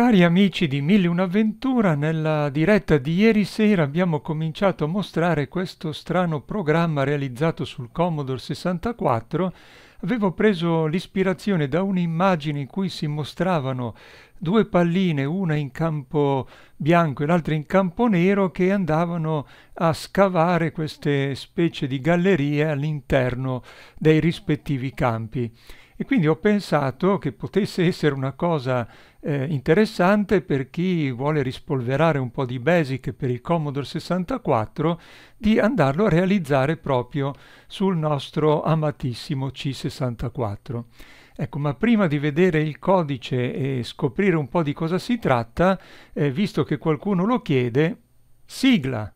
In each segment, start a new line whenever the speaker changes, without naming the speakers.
Cari amici di Mille Un'Avventura, nella diretta di ieri sera abbiamo cominciato a mostrare questo strano programma realizzato sul Commodore 64. Avevo preso l'ispirazione da un'immagine in cui si mostravano due palline, una in campo bianco e l'altra in campo nero, che andavano a scavare queste specie di gallerie all'interno dei rispettivi campi. E quindi ho pensato che potesse essere una cosa eh, interessante per chi vuole rispolverare un po' di basic per il Commodore 64 di andarlo a realizzare proprio sul nostro amatissimo C64. Ecco, ma prima di vedere il codice e scoprire un po' di cosa si tratta, eh, visto che qualcuno lo chiede, sigla!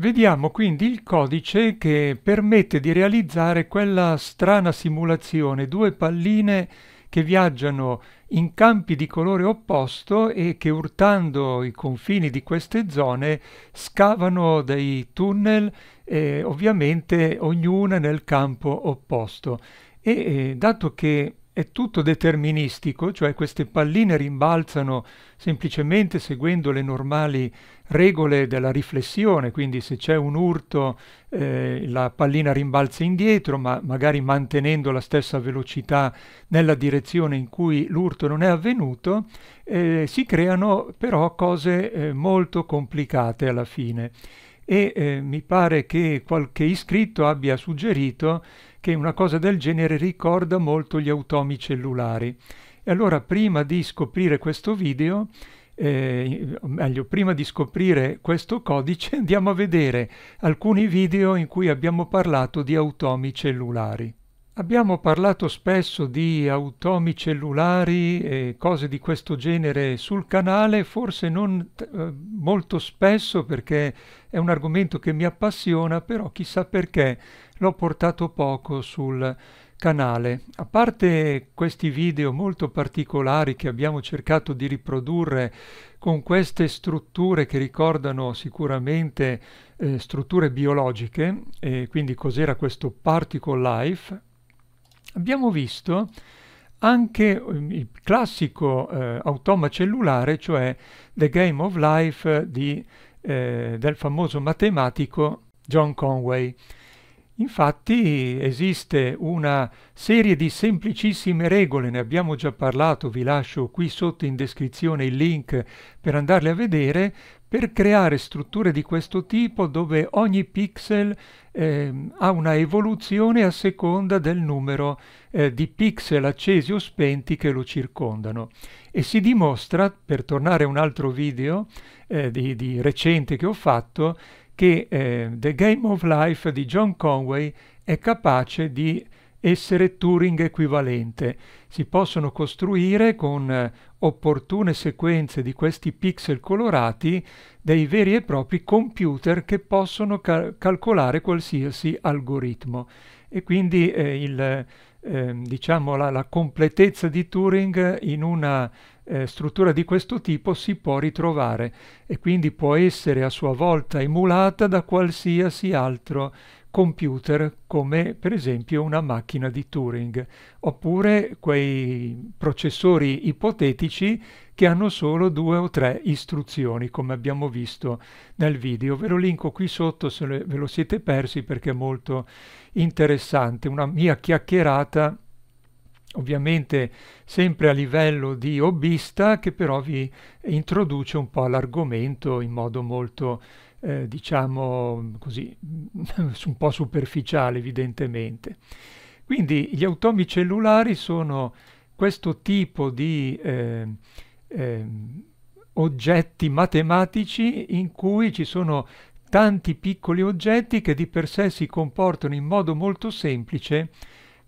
Vediamo quindi il codice che permette di realizzare quella strana simulazione, due palline che viaggiano in campi di colore opposto e che urtando i confini di queste zone scavano dei tunnel, eh, ovviamente ognuna nel campo opposto. E eh, dato che è tutto deterministico, cioè queste palline rimbalzano semplicemente seguendo le normali regole della riflessione, quindi se c'è un urto eh, la pallina rimbalza indietro, ma magari mantenendo la stessa velocità nella direzione in cui l'urto non è avvenuto, eh, si creano però cose eh, molto complicate alla fine. E eh, mi pare che qualche iscritto abbia suggerito che una cosa del genere ricorda molto gli automi cellulari. E allora prima di scoprire questo video eh, meglio, prima di scoprire questo codice andiamo a vedere alcuni video in cui abbiamo parlato di automi cellulari. Abbiamo parlato spesso di automi cellulari e cose di questo genere sul canale, forse non eh, molto spesso perché è un argomento che mi appassiona, però chissà perché l'ho portato poco sul canale canale. A parte questi video molto particolari che abbiamo cercato di riprodurre con queste strutture che ricordano sicuramente eh, strutture biologiche, e quindi cos'era questo particle life, abbiamo visto anche mm, il classico eh, automa cellulare, cioè The Game of Life di, eh, del famoso matematico John Conway. Infatti esiste una serie di semplicissime regole, ne abbiamo già parlato, vi lascio qui sotto in descrizione il link per andarle a vedere, per creare strutture di questo tipo dove ogni pixel eh, ha una evoluzione a seconda del numero eh, di pixel accesi o spenti che lo circondano. E si dimostra, per tornare a un altro video eh, di, di recente che ho fatto, che eh, The Game of Life di John Conway è capace di essere Turing equivalente. Si possono costruire con eh, opportune sequenze di questi pixel colorati dei veri e propri computer che possono cal calcolare qualsiasi algoritmo. E quindi eh, il Ehm, diciamo la, la, completezza di Turing in una eh, struttura di questo tipo si può ritrovare e quindi può essere a sua volta emulata da qualsiasi altro computer come per esempio una macchina di Turing oppure quei processori ipotetici che hanno solo due o tre istruzioni come abbiamo visto nel video ve lo linko qui sotto se ve lo siete persi perché è molto interessante una mia chiacchierata ovviamente sempre a livello di hobbista che però vi introduce un po' all'argomento in modo molto eh, diciamo così, un po' superficiale evidentemente. Quindi gli automi cellulari sono questo tipo di eh, eh, oggetti matematici in cui ci sono tanti piccoli oggetti che di per sé si comportano in modo molto semplice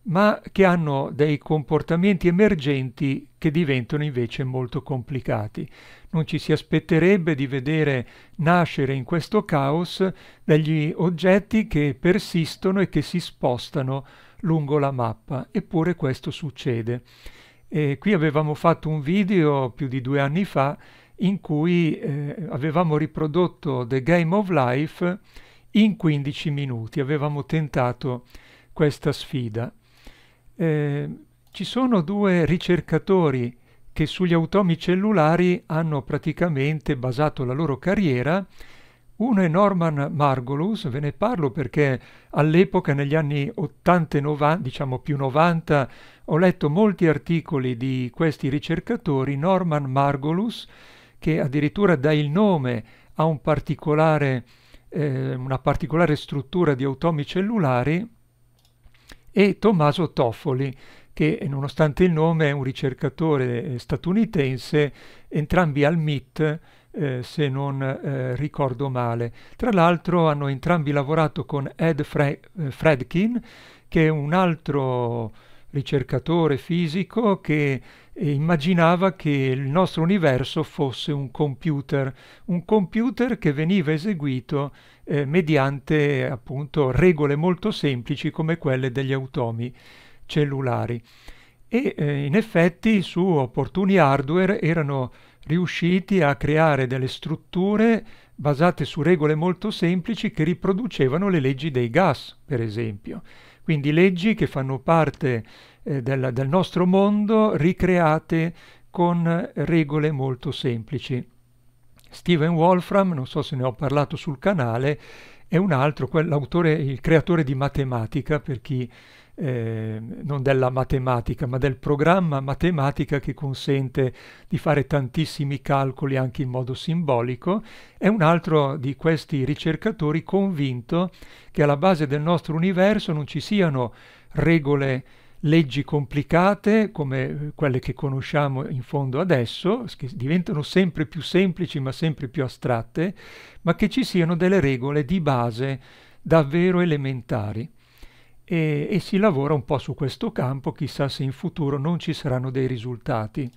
ma che hanno dei comportamenti emergenti che diventano invece molto complicati. Non ci si aspetterebbe di vedere nascere in questo caos degli oggetti che persistono e che si spostano lungo la mappa, eppure questo succede. E qui avevamo fatto un video più di due anni fa in cui eh, avevamo riprodotto The Game of Life in 15 minuti, avevamo tentato questa sfida. Eh, ci sono due ricercatori che sugli automi cellulari hanno praticamente basato la loro carriera. Uno è Norman Margolus, ve ne parlo perché all'epoca, negli anni 80 e 90, diciamo più 90, ho letto molti articoli di questi ricercatori. Norman Margolus, che addirittura dà il nome a un particolare, eh, una particolare struttura di automi cellulari, e Tommaso Toffoli, che nonostante il nome è un ricercatore eh, statunitense, entrambi al MIT, eh, se non eh, ricordo male. Tra l'altro hanno entrambi lavorato con Ed Fre- eh, Fredkin, che è un altro ricercatore fisico che eh, immaginava che il nostro universo fosse un computer, un computer che veniva eseguito eh, mediante appunto regole molto semplici come quelle degli automi cellulari. E eh, in effetti su opportuni hardware erano riusciti a creare delle strutture basate su regole molto semplici che riproducevano le leggi dei gas, per esempio quindi leggi che fanno parte eh, del, del nostro mondo ricreate con regole molto semplici. Steven Wolfram, non so se ne ho parlato sul canale, è un altro, l'autore, il creatore di matematica, per chi eh, non della matematica, ma del programma matematica che consente di fare tantissimi calcoli anche in modo simbolico, è un altro di questi ricercatori convinto che alla base del nostro universo non ci siano regole leggi complicate come eh, quelle che conosciamo in fondo adesso, che diventano sempre più semplici ma sempre più astratte, ma che ci siano delle regole di base davvero elementari e, e si lavora un po' su questo campo, chissà se in futuro non ci saranno dei risultati.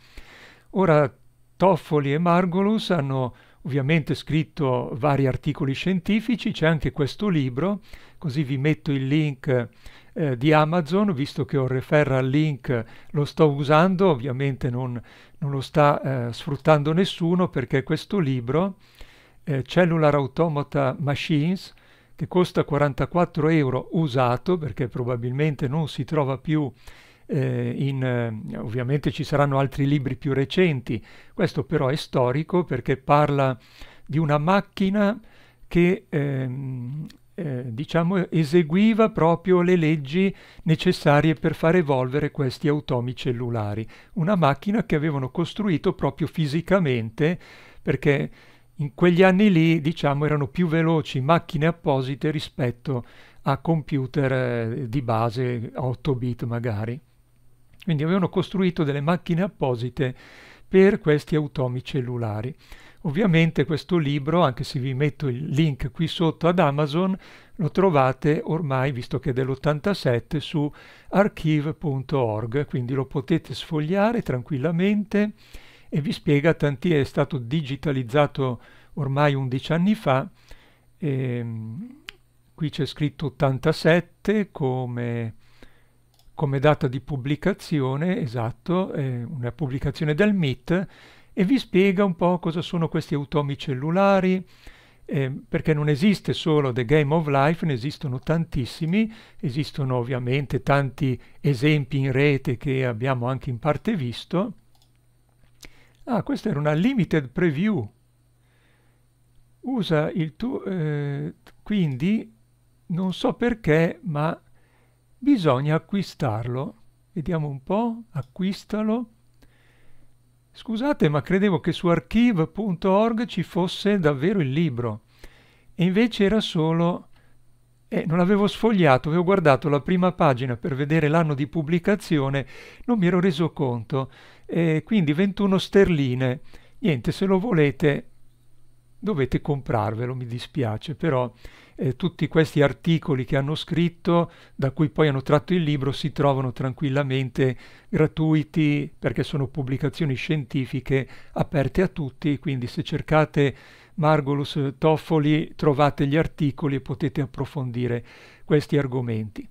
Ora Toffoli e Margolus hanno ovviamente scritto vari articoli scientifici, c'è anche questo libro, così vi metto il link eh, di Amazon, visto che ho referral link, lo sto usando, ovviamente non, non lo sta eh, sfruttando nessuno perché questo libro, eh, Cellular Automata Machines, che costa 44 euro usato perché probabilmente non si trova più eh, in, eh, ovviamente ci saranno altri libri più recenti, questo però è storico perché parla di una macchina che ehm, eh, diciamo, eseguiva proprio le leggi necessarie per far evolvere questi automi cellulari, una macchina che avevano costruito proprio fisicamente perché in quegli anni lì, diciamo, erano più veloci macchine apposite rispetto a computer eh, di base 8 bit magari. Quindi avevano costruito delle macchine apposite per questi automi cellulari. Ovviamente questo libro, anche se vi metto il link qui sotto ad Amazon, lo trovate ormai, visto che è dell'87, su archive.org, quindi lo potete sfogliare tranquillamente e vi spiega, tanti è stato digitalizzato ormai 11 anni fa, e, ehm, qui c'è scritto 87 come, come, data di pubblicazione, esatto, è una pubblicazione del MIT, e vi spiega un po' cosa sono questi automi cellulari, eh, perché non esiste solo The Game of Life, ne esistono tantissimi, esistono ovviamente tanti esempi in rete che abbiamo anche in parte visto, Ah, questa era una limited preview. Usa il tuo... Eh, quindi, non so perché, ma bisogna acquistarlo. Vediamo un po', acquistalo. Scusate, ma credevo che su archive.org ci fosse davvero il libro. E invece era solo... Eh, non avevo sfogliato, avevo guardato la prima pagina per vedere l'anno di pubblicazione, non mi ero reso conto e quindi 21 sterline niente se lo volete dovete comprarvelo mi dispiace però eh, tutti questi articoli che hanno scritto da cui poi hanno tratto il libro si trovano tranquillamente gratuiti perché sono pubblicazioni scientifiche aperte a tutti quindi se cercate Margolus Toffoli trovate gli articoli e potete approfondire questi argomenti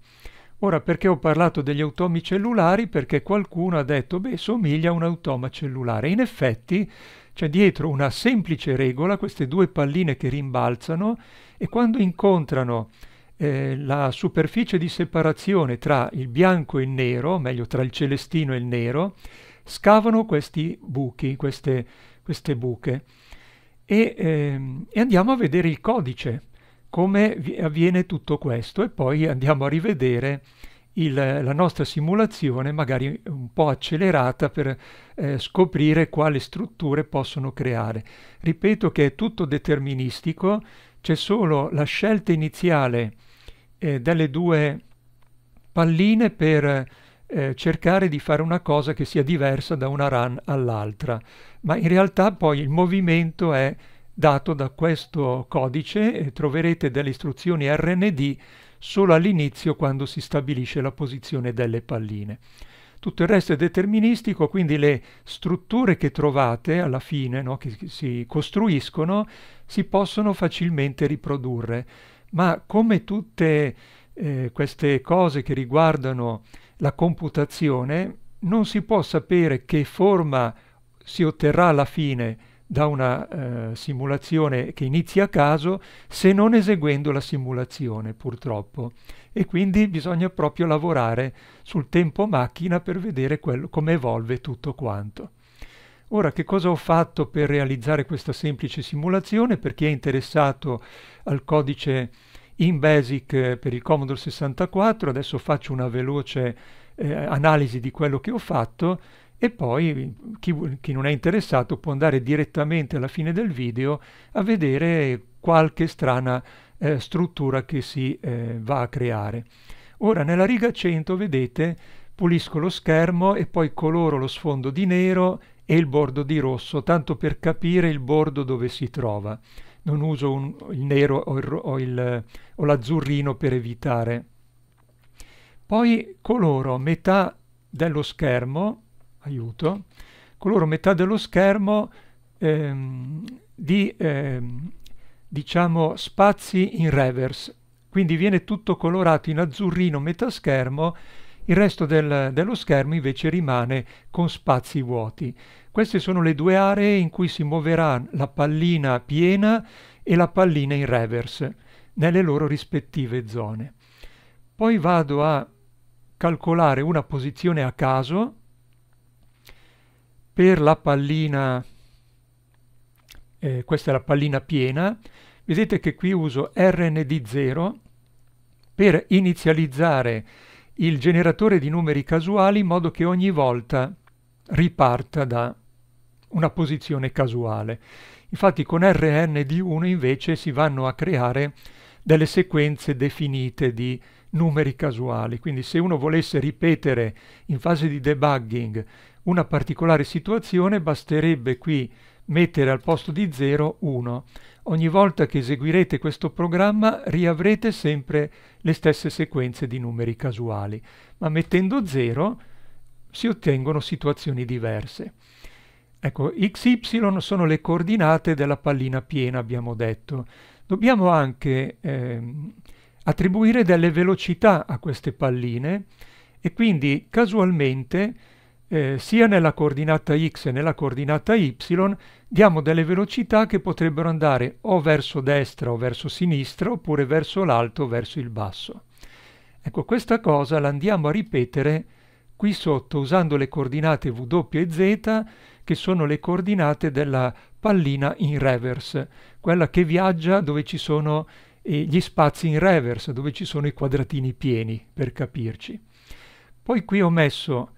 Ora, perché ho parlato degli automi cellulari? Perché qualcuno ha detto, beh, somiglia a un automa cellulare. In effetti c'è dietro una semplice regola, queste due palline che rimbalzano e quando incontrano eh, la superficie di separazione tra il bianco e il nero, meglio tra il celestino e il nero, scavano questi buchi, queste, queste buche. E, ehm, e andiamo a vedere il codice come avviene tutto questo e poi andiamo a rivedere il, la nostra simulazione magari un po' accelerata per eh, scoprire quale strutture possono creare. Ripeto che è tutto deterministico, c'è solo la scelta iniziale eh, delle due palline per eh, cercare di fare una cosa che sia diversa da una run all'altra, ma in realtà poi il movimento è dato da questo codice e troverete delle istruzioni RND solo all'inizio quando si stabilisce la posizione delle palline. Tutto il resto è deterministico, quindi le strutture che trovate alla fine, no, che si costruiscono, si possono facilmente riprodurre. Ma come tutte eh, queste cose che riguardano la computazione, non si può sapere che forma si otterrà alla fine da una eh, simulazione che inizia a caso se non eseguendo la simulazione purtroppo e quindi bisogna proprio lavorare sul tempo macchina per vedere come evolve tutto quanto. Ora, che cosa ho fatto per realizzare questa semplice simulazione? Per chi è interessato al codice in BASIC eh, per il Commodore 64, adesso faccio una veloce eh, analisi di quello che ho fatto, e poi chi, chi, non è interessato può andare direttamente alla fine del video a vedere qualche strana eh, struttura che si eh, va a creare. Ora nella riga 100 vedete pulisco lo schermo e poi coloro lo sfondo di nero e il bordo di rosso, tanto per capire il bordo dove si trova. Non uso un, il nero o, il, o, il, o l'azzurrino per evitare. Poi coloro metà dello schermo aiuto, coloro metà dello schermo ehm, di ehm, diciamo spazi in reverse, quindi viene tutto colorato in azzurrino metà schermo, il resto del, dello schermo invece rimane con spazi vuoti. Queste sono le due aree in cui si muoverà la pallina piena e la pallina in reverse nelle loro rispettive zone. Poi vado a calcolare una posizione a caso per la pallina, eh, questa è la pallina piena, vedete che qui uso RND0 per inizializzare il generatore di numeri casuali in modo che ogni volta riparta da una posizione casuale. Infatti con RND1 invece si vanno a creare delle sequenze definite di numeri casuali, quindi se uno volesse ripetere in fase di debugging una particolare situazione basterebbe qui mettere al posto di 0 1. Ogni volta che eseguirete questo programma riavrete sempre le stesse sequenze di numeri casuali, ma mettendo 0 si ottengono situazioni diverse. Ecco, x, y sono le coordinate della pallina piena, abbiamo detto. Dobbiamo anche eh, attribuire delle velocità a queste palline e quindi casualmente eh, sia nella coordinata x e nella coordinata y diamo delle velocità che potrebbero andare o verso destra o verso sinistra oppure verso l'alto o verso il basso. Ecco, questa cosa la andiamo a ripetere qui sotto usando le coordinate W e Z che sono le coordinate della pallina in reverse, quella che viaggia dove ci sono eh, gli spazi in reverse, dove ci sono i quadratini pieni, per capirci. Poi qui ho messo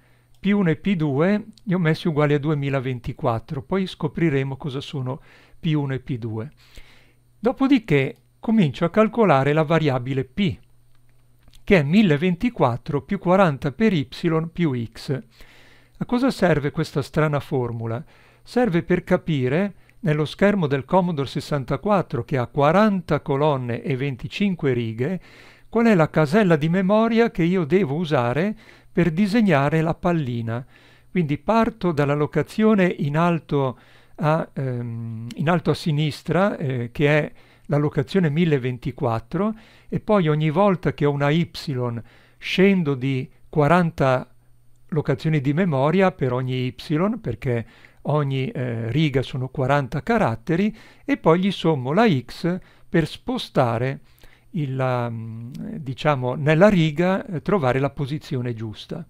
P1 e P2 li ho messi uguali a 2024, poi scopriremo cosa sono P1 e P2. Dopodiché comincio a calcolare la variabile P, che è 1024 più 40 per y più x. A cosa serve questa strana formula? Serve per capire, nello schermo del Commodore 64 che ha 40 colonne e 25 righe, qual è la casella di memoria che io devo usare per disegnare la pallina. Quindi parto dalla locazione in alto a, ehm, in alto a sinistra, eh, che è la locazione 1024, e poi ogni volta che ho una Y scendo di 40 locazioni di memoria per ogni Y, perché ogni eh, riga sono 40 caratteri, e poi gli sommo la X per spostare il, mm, diciamo, nella riga eh, trovare la posizione giusta.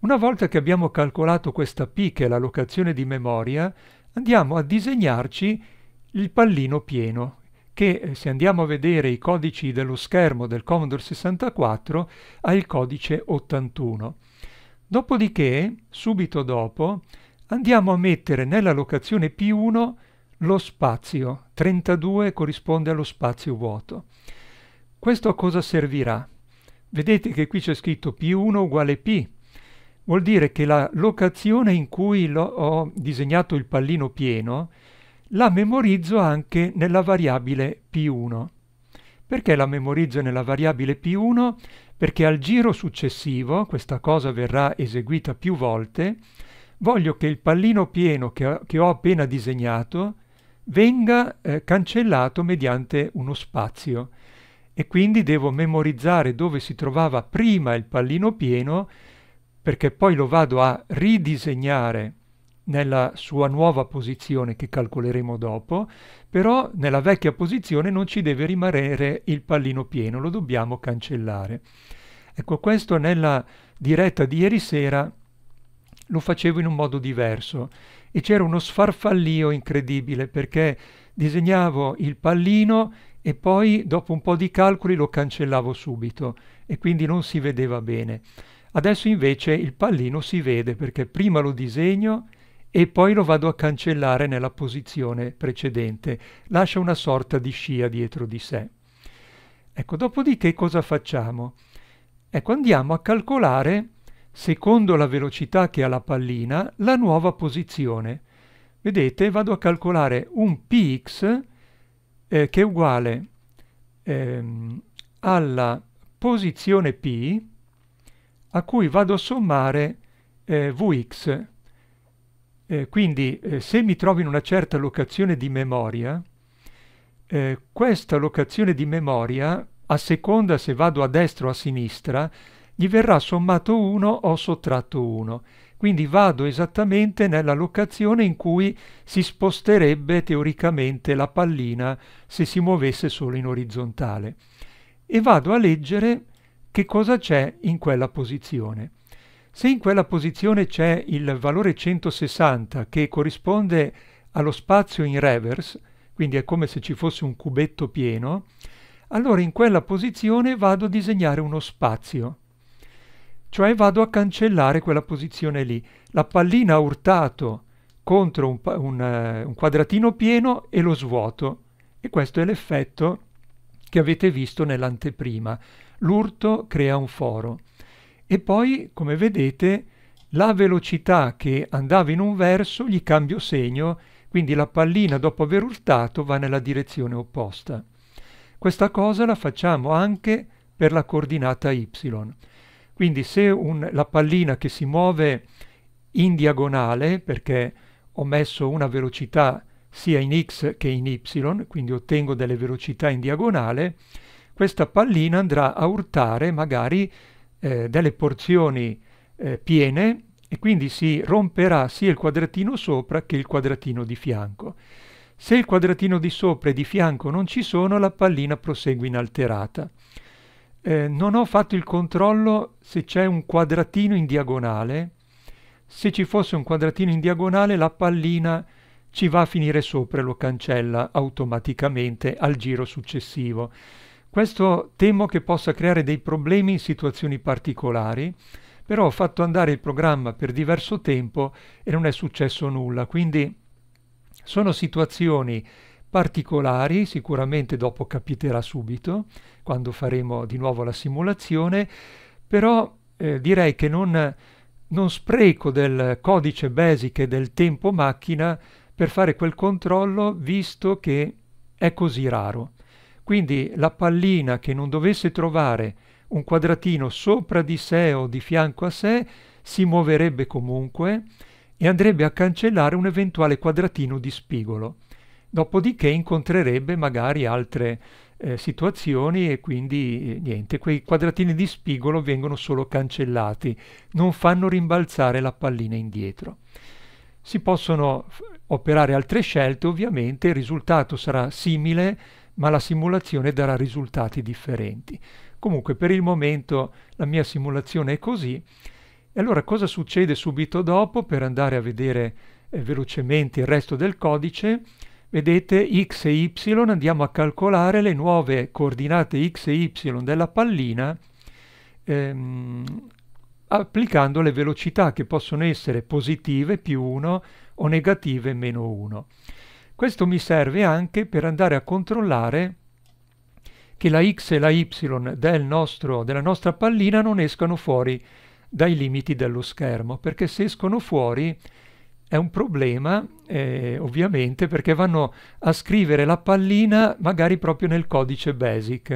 Una volta che abbiamo calcolato questa P, che è la locazione di memoria, andiamo a disegnarci il pallino pieno, che eh, se andiamo a vedere i codici dello schermo del Commodore 64 ha il codice 81. Dopodiché, subito dopo, andiamo a mettere nella locazione P1 lo spazio, 32 corrisponde allo spazio vuoto. Questo a cosa servirà? Vedete che qui c'è scritto P1 uguale P. Vuol dire che la locazione in cui lo ho disegnato il pallino pieno la memorizzo anche nella variabile P1. Perché la memorizzo nella variabile P1? Perché al giro successivo, questa cosa verrà eseguita più volte, voglio che il pallino pieno che ho, che ho appena disegnato venga eh, cancellato mediante uno spazio e quindi devo memorizzare dove si trovava prima il pallino pieno perché poi lo vado a ridisegnare nella sua nuova posizione che calcoleremo dopo, però nella vecchia posizione non ci deve rimanere il pallino pieno, lo dobbiamo cancellare. Ecco, questo nella diretta di ieri sera lo facevo in un modo diverso e c'era uno sfarfallio incredibile perché disegnavo il pallino e poi dopo un po' di calcoli lo cancellavo subito e quindi non si vedeva bene. Adesso invece il pallino si vede perché prima lo disegno e poi lo vado a cancellare nella posizione precedente, lascia una sorta di scia dietro di sé. Ecco, dopodiché cosa facciamo? Ecco, andiamo a calcolare, secondo la velocità che ha la pallina, la nuova posizione. Vedete, vado a calcolare un px eh, che è uguale ehm, alla posizione P a cui vado a sommare eh, Vx. Eh, quindi eh, se mi trovo in una certa locazione di memoria, eh, questa locazione di memoria, a seconda se vado a destra o a sinistra, gli verrà sommato 1 o sottratto 1. Quindi vado esattamente nella locazione in cui si sposterebbe teoricamente la pallina se si muovesse solo in orizzontale e vado a leggere che cosa c'è in quella posizione. Se in quella posizione c'è il valore 160 che corrisponde allo spazio in reverse, quindi è come se ci fosse un cubetto pieno, allora in quella posizione vado a disegnare uno spazio. Cioè vado a cancellare quella posizione lì. La pallina ha urtato contro un, un, eh, un quadratino pieno e lo svuoto. E questo è l'effetto che avete visto nell'anteprima. L'urto crea un foro. E poi, come vedete, la velocità che andava in un verso gli cambio segno, quindi la pallina dopo aver urtato va nella direzione opposta. Questa cosa la facciamo anche per la coordinata y. Quindi se un, la pallina che si muove in diagonale, perché ho messo una velocità sia in x che in y, quindi ottengo delle velocità in diagonale, questa pallina andrà a urtare magari eh, delle porzioni eh, piene e quindi si romperà sia il quadratino sopra che il quadratino di fianco. Se il quadratino di sopra e di fianco non ci sono, la pallina prosegue inalterata eh, non ho fatto il controllo se c'è un quadratino in diagonale. Se ci fosse un quadratino in diagonale, la pallina ci va a finire sopra e lo cancella automaticamente al giro successivo. Questo temo che possa creare dei problemi in situazioni particolari, però ho fatto andare il programma per diverso tempo e non è successo nulla, quindi sono situazioni particolari, sicuramente dopo capiterà subito, quando faremo di nuovo la simulazione, però eh, direi che non, non spreco del codice BASIC e del tempo macchina per fare quel controllo, visto che è così raro. Quindi la pallina che non dovesse trovare un quadratino sopra di sé o di fianco a sé si muoverebbe comunque e andrebbe a cancellare un eventuale quadratino di spigolo dopodiché incontrerebbe magari altre eh, situazioni e quindi eh, niente, quei quadratini di spigolo vengono solo cancellati, non fanno rimbalzare la pallina indietro. Si possono operare altre scelte, ovviamente il risultato sarà simile, ma la simulazione darà risultati differenti. Comunque per il momento la mia simulazione è così. E allora cosa succede subito dopo per andare a vedere eh, velocemente il resto del codice? vedete x e y andiamo a calcolare le nuove coordinate x e y della pallina ehm, applicando le velocità che possono essere positive più 1 o negative meno 1. Questo mi serve anche per andare a controllare che la x e la y del nostro, della nostra pallina non escano fuori dai limiti dello schermo, perché se escono fuori è un problema eh, ovviamente perché vanno a scrivere la pallina magari proprio nel codice BASIC.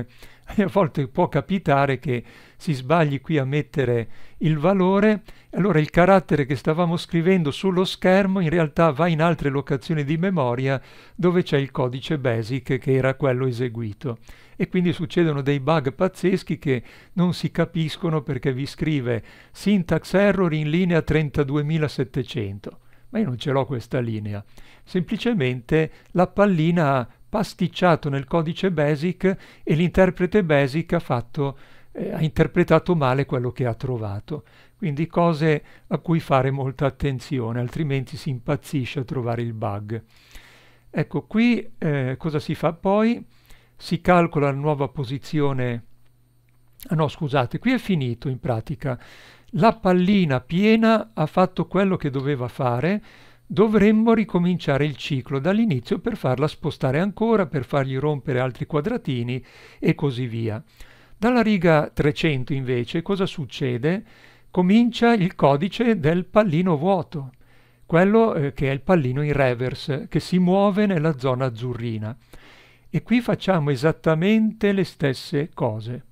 E a volte può capitare che si sbagli qui a mettere il valore, allora il carattere che stavamo scrivendo sullo schermo in realtà va in altre locazioni di memoria dove c'è il codice BASIC che era quello eseguito. E quindi succedono dei bug pazzeschi che non si capiscono perché vi scrive syntax error in linea 32700 ma io non ce l'ho questa linea. Semplicemente la pallina ha pasticciato nel codice BASIC e l'interprete BASIC ha, fatto, eh, ha interpretato male quello che ha trovato. Quindi cose a cui fare molta attenzione, altrimenti si impazzisce a trovare il bug. Ecco, qui eh, cosa si fa poi? Si calcola la nuova posizione... Ah no, scusate, qui è finito in pratica la pallina piena ha fatto quello che doveva fare, dovremmo ricominciare il ciclo dall'inizio per farla spostare ancora, per fargli rompere altri quadratini e così via. Dalla riga 300 invece cosa succede? Comincia il codice del pallino vuoto, quello eh, che è il pallino in reverse, che si muove nella zona azzurrina. E qui facciamo esattamente le stesse cose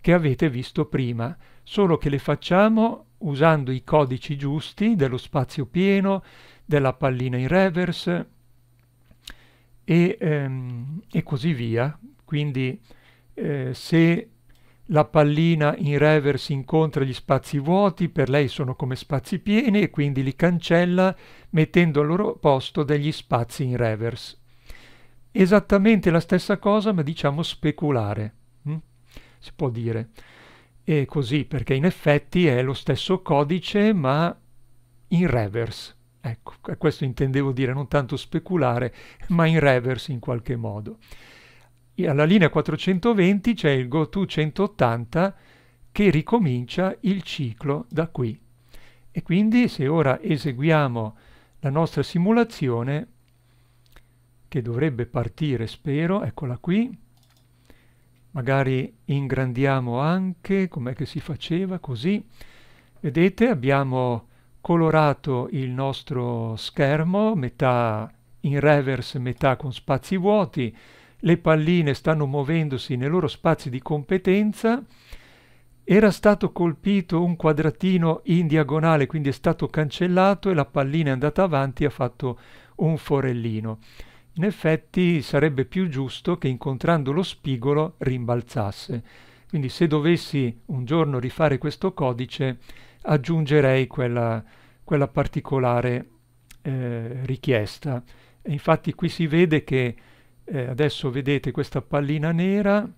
che avete visto prima solo che le facciamo usando i codici giusti dello spazio pieno, della pallina in reverse e, ehm, e così via. Quindi eh, se la pallina in reverse incontra gli spazi vuoti, per lei sono come spazi pieni e quindi li cancella mettendo al loro posto degli spazi in reverse. Esattamente la stessa cosa ma diciamo speculare, hm? si può dire. E così, perché in effetti è lo stesso codice ma in reverse. Ecco, questo intendevo dire, non tanto speculare, ma in reverse in qualche modo. E alla linea 420 c'è il GoTo 180 che ricomincia il ciclo da qui. E quindi se ora eseguiamo la nostra simulazione, che dovrebbe partire, spero, eccola qui, magari ingrandiamo anche, com'è che si faceva così. Vedete abbiamo colorato il nostro schermo, metà in reverse, metà con spazi vuoti, le palline stanno muovendosi nei loro spazi di competenza, era stato colpito un quadratino in diagonale, quindi è stato cancellato e la pallina è andata avanti e ha fatto un forellino. In effetti sarebbe più giusto che incontrando lo spigolo rimbalzasse. Quindi se dovessi un giorno rifare questo codice aggiungerei quella, quella particolare eh, richiesta. E infatti qui si vede che eh, adesso vedete questa pallina nera,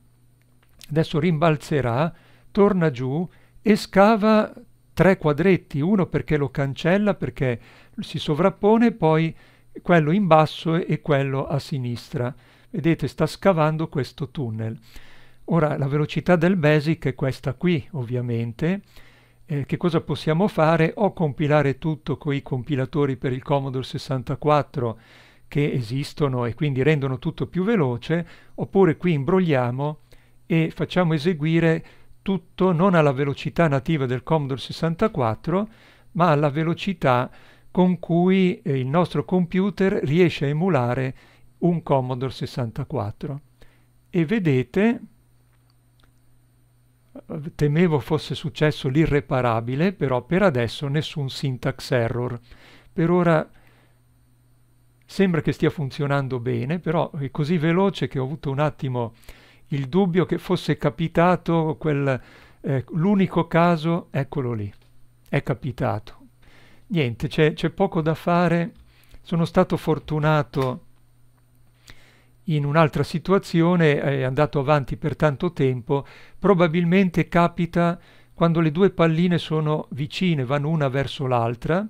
adesso rimbalzerà, torna giù e scava tre quadretti, uno perché lo cancella, perché si sovrappone, poi quello in basso e quello a sinistra. Vedete, sta scavando questo tunnel. Ora, la velocità del BASIC è questa qui, ovviamente. Eh, che cosa possiamo fare? O compilare tutto con i compilatori per il Commodore 64 che esistono e quindi rendono tutto più veloce, oppure qui imbrogliamo e facciamo eseguire tutto non alla velocità nativa del Commodore 64, ma alla velocità con cui eh, il nostro computer riesce a emulare un Commodore 64. E vedete, eh, temevo fosse successo l'irreparabile, però per adesso nessun syntax error. Per ora sembra che stia funzionando bene, però è così veloce che ho avuto un attimo il dubbio che fosse capitato quel, eh, l'unico caso, eccolo lì, è capitato niente, c'è poco da fare. Sono stato fortunato in un'altra situazione, è andato avanti per tanto tempo, probabilmente capita quando le due palline sono vicine, vanno una verso l'altra,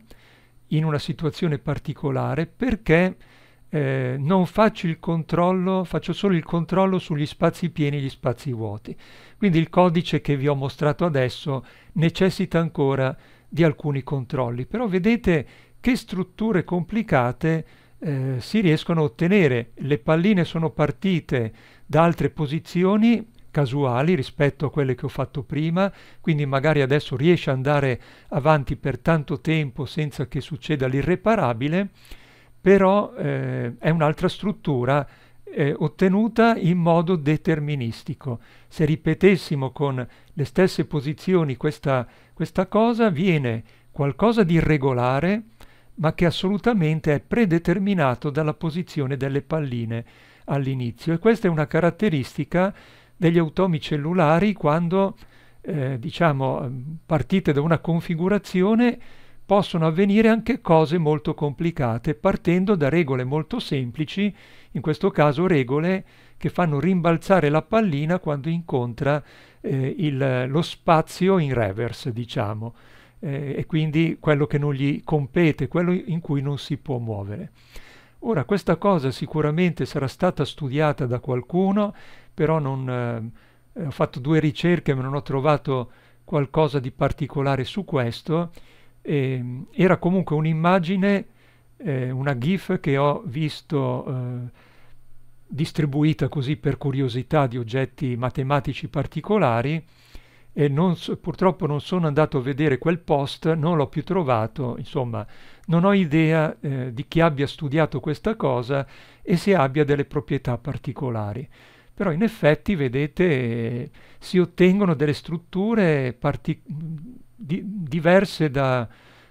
in una situazione particolare, perché eh, non faccio il controllo, faccio solo il controllo sugli spazi pieni e gli spazi vuoti. Quindi il codice che vi ho mostrato adesso necessita ancora di di alcuni controlli. Però vedete che strutture complicate eh, si riescono a ottenere. Le palline sono partite da altre posizioni casuali rispetto a quelle che ho fatto prima, quindi magari adesso riesce ad andare avanti per tanto tempo senza che succeda l'irreparabile, però eh, è un'altra struttura eh, ottenuta in modo deterministico. Se ripetessimo con le stesse posizioni questa questa cosa viene qualcosa di irregolare, ma che assolutamente è predeterminato dalla posizione delle palline all'inizio. E questa è una caratteristica degli automi cellulari quando, eh, diciamo, partite da una configurazione possono avvenire anche cose molto complicate partendo da regole molto semplici, in questo caso regole che fanno rimbalzare la pallina quando incontra eh, il, lo spazio in reverse, diciamo, eh, e quindi quello che non gli compete, quello in cui non si può muovere. Ora, questa cosa sicuramente sarà stata studiata da qualcuno, però non, eh, ho fatto due ricerche ma non ho trovato qualcosa di particolare su questo. Ehm, era comunque un'immagine, eh, una GIF che ho visto eh, distribuita così per curiosità di oggetti matematici particolari e non so, purtroppo non sono andato a vedere quel post, non l'ho più trovato, insomma non ho idea eh, di chi abbia studiato questa cosa e se abbia delle proprietà particolari. Però in effetti, vedete, eh, si ottengono delle strutture di diverse da,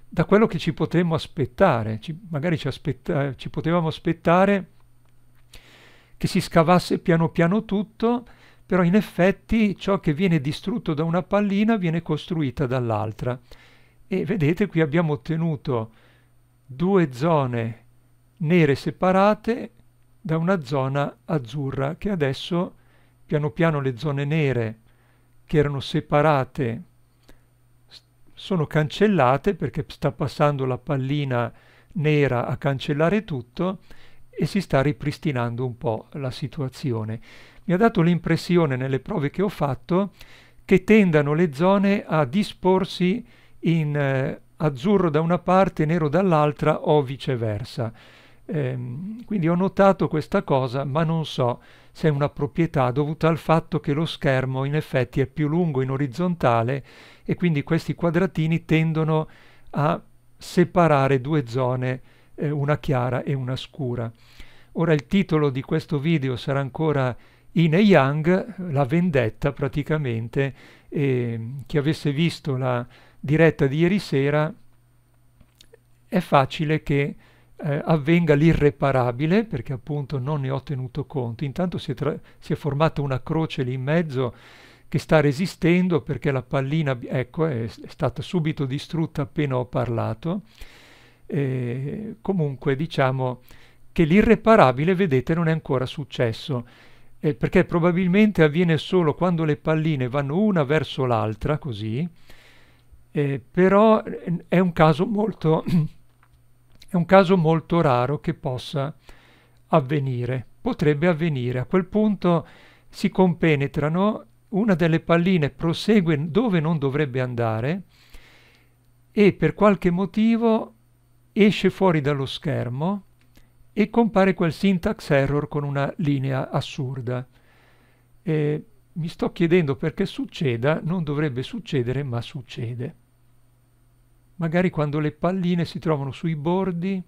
da, quello che ci potremmo aspettare. Ci, magari ci, aspetta ci potevamo aspettare che si scavasse piano piano tutto, però in effetti ciò che viene distrutto da una pallina viene costruita dall'altra. E vedete qui abbiamo ottenuto due zone nere separate da una zona azzurra che adesso piano piano le zone nere che erano separate sono cancellate perché sta passando la pallina nera a cancellare tutto e si sta ripristinando un po' la situazione. Mi ha dato l'impressione nelle prove che ho fatto che tendano le zone a disporsi in eh, azzurro da una parte, nero dall'altra o viceversa. Ehm, quindi ho notato questa cosa, ma non so se è una proprietà dovuta al fatto che lo schermo in effetti è più lungo in orizzontale e quindi questi quadratini tendono a separare due zone eh, una chiara e una scura. Ora il titolo di questo video sarà ancora Yin e Yang, la vendetta praticamente, e chi avesse visto la diretta di ieri sera è facile che eh, avvenga l'irreparabile perché appunto non ne ho tenuto conto. Intanto si è, si è formata una croce lì in mezzo che sta resistendo perché la pallina, ecco, è, è stata subito distrutta appena ho parlato eh, comunque diciamo che l'irreparabile, vedete, non è ancora successo, eh, perché probabilmente avviene solo quando le palline vanno una verso l'altra, così, eh, però eh, è un caso molto... è un caso molto raro che possa avvenire. Potrebbe avvenire. A quel punto si compenetrano, una delle palline prosegue dove non dovrebbe andare e per qualche motivo esce fuori dallo schermo e compare quel syntax error con una linea assurda. E mi sto chiedendo perché succeda, non dovrebbe succedere, ma succede. Magari quando le palline si trovano sui bordi,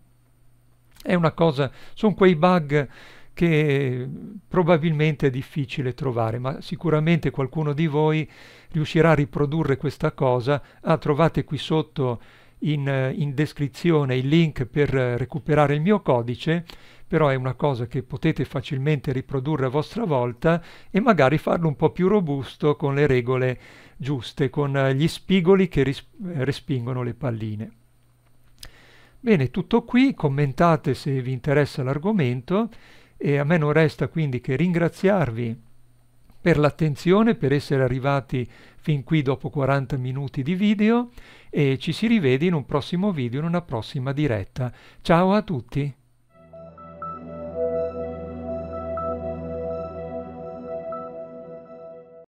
è una cosa, sono quei bug che probabilmente è difficile trovare, ma sicuramente qualcuno di voi riuscirà a riprodurre questa cosa. Ah, trovate qui sotto in, eh, in descrizione il link per eh, recuperare il mio codice, però è una cosa che potete facilmente riprodurre a vostra volta e magari farlo un po' più robusto con le regole giuste, con eh, gli spigoli che respingono le palline. Bene, tutto qui, commentate se vi interessa l'argomento e a me non resta quindi che ringraziarvi per l'attenzione, per essere arrivati fin qui dopo 40 minuti di video e ci si rivede in un prossimo video, in una prossima diretta. Ciao a tutti!